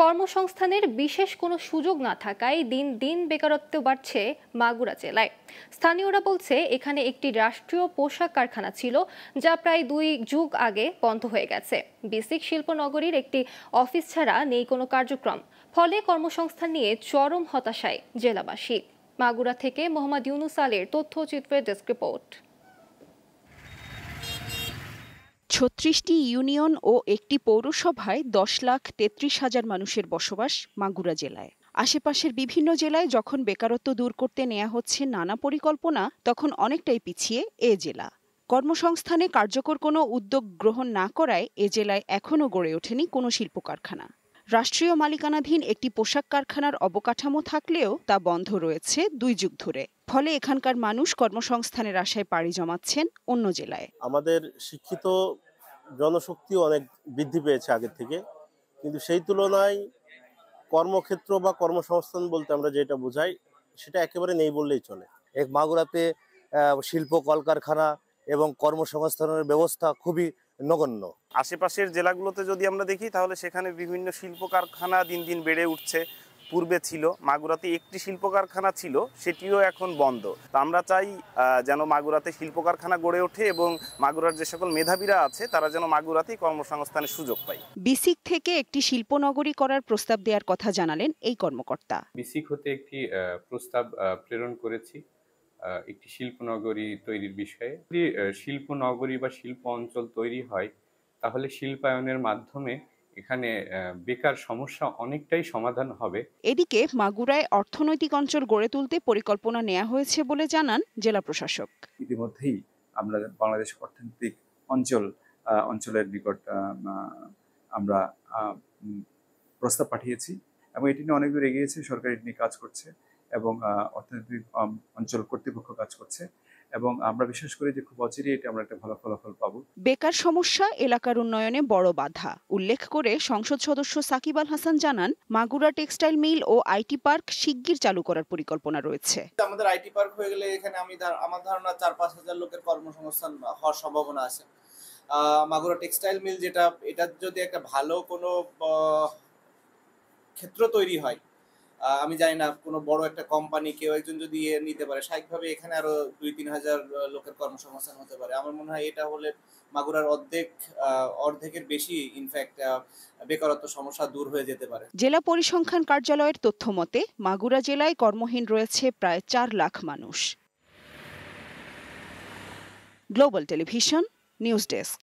কর্মসংস্থানের বিশেষ কোনো সুযোগ না থাকায় দিন দিন বেকারত্ব বাড়ছে মাগুরা জেলায় স্থানীয়রা বলছে এখানে একটি রাষ্ট্রীয় পোশাক কারখানা ছিল যা প্রায় দুই যুগ আগে বন্ধ হয়ে গেছে বেসিক শিল্পনগরীর একটি অফিস ছাড়া নেই কোনো কার্যক্রম ফলে কর্মসংস্থান নিয়ে চরম হতাশায় জেলাবাসী মাগুরা থেকে মোহাম্মদ ইউনুস আলের তথ্যচিত্রের ডেস্ক রিপোর্ট ছত্রিশটি ইউনিয়ন ও একটি পৌরসভায় দশ লাখ তেত্রিশ হাজার মানুষের বসবাস মাগুরা জেলায় আশেপাশের বিভিন্ন জেলায় যখন বেকারত্ব দূর করতে নেওয়া হচ্ছে নানা পরিকল্পনা তখন অনেকটাই পিছিয়ে এ জেলা কর্মসংস্থানে কার্যকর কোনো উদ্যোগ গ্রহণ না করায় এ জেলায় এখনও গড়ে ওঠেনি কোনো শিল্প কারখানা রাষ্ট্রীয় মালিকানাধীন একটি পোশাক কারখানার অবকাঠামো থাকলেও তা বন্ধ রয়েছে দুই যুগ ধরে ফলে এখানকার মানুষ কর্মসংস্থানের আশায় পাড়ি জমাচ্ছেন অন্য জেলায় আমাদের শিক্ষিত জনশক্তিও অনেক বৃদ্ধি পেয়েছে আগের থেকে কিন্তু সেই তুলনায় কর্মক্ষেত্র বা কর্মসংস্থান বলতে আমরা যেটা বোঝাই সেটা একেবারে নেই বললেই চলে এক মাগুরাতে শিল্প কলকারখানা এবং কর্মসংস্থানের ব্যবস্থা খুবই নগণ্য আশেপাশের জেলাগুলোতে যদি আমরা দেখি তাহলে সেখানে বিভিন্ন শিল্প কারখানা দিন দিন বেড়ে উঠছে পূর্বে ছিল মাগুরাতে একটি শিল্প কারখানা ছিল সেটিও এখন বন্ধ তো আমরা চাই যেন মাগুরাতে শিল্প কারখানা গড়ে ওঠে এবং মাগুরার যে সকল মেধাবীরা আছে তারা যেন মাগুরাতেই কর্মসংস্থানের সুযোগ পায় বিসিক থেকে একটি শিল্পনগরী করার প্রস্তাব দেওয়ার কথা জানালেন এই কর্মকর্তা বিসিক হতে একটি প্রস্তাব প্রেরণ করেছি একটি শিল্পনগরী তৈরির বিষয়ে যদি শিল্পনগরী বা শিল্প অঞ্চল তৈরি হয় তাহলে শিল্পায়নের মাধ্যমে এখানে বেকার সমস্যা অনেকটাই সমাধান হবে এদিকে মাগুরায় অর্থনৈতিক অঞ্চল গড়ে তুলতে পরিকল্পনা নেওয়া হয়েছে বলে জানান জেলা প্রশাসক ইতিমধ্যেই আমরা বাংলাদেশ অর্থনৈতিক অঞ্চল অঞ্চলের নিকট আমরা প্রস্তাব পাঠিয়েছি এবং এটি নিয়ে অনেক দূর এগিয়েছে সরকার এটি নিয়ে কাজ করছে এবং অর্থনৈতিক অঞ্চল কর্তৃপক্ষ কাজ করছে এবং আমরা বিশ্বাস করি যে খুব অচিরেই এটা আমরা একটা ভালো ফলাফল পাবো বেকার সমস্যা এলাকার উন্নয়নে বড় বাধা উল্লেখ করে সংসদ সদস্য সাকিব আল হাসান জানান মাগুরা টেক্সটাইল মিল ও আইটি পার্ক শিগগির চালু করার পরিকল্পনা রয়েছে আমাদের আইটি পার্ক হয়ে গেলে এখানে আমি আমার ধারণা চার পাঁচ হাজার লোকের কর্মসংস্থান হওয়ার সম্ভাবনা আছে মাগুরা টেক্সটাইল মিল যেটা এটা যদি একটা ভালো কোনো ক্ষেত্র তৈরি হয় আমি জানি না কোনো বড় একটা কোম্পানি কেউ একজন যদি ইয়ে নিতে পারে স্বাভাবিকভাবে এখানে আরো দুই তিন হাজার লোকের কর্মসংস্থান হতে পারে আমার মনে হয় এটা হলে মাগুরার অর্ধেক অর্ধেকের বেশি ইনফ্যাক্ট বেকারত্ব সমস্যা দূর হয়ে যেতে পারে জেলা পরিসংখ্যান কার্যালয়ের তথ্য মতে মাগুরা জেলায় কর্মহীন রয়েছে প্রায় চার লাখ মানুষ গ্লোবাল টেলিভিশন নিউজ ডেস্ক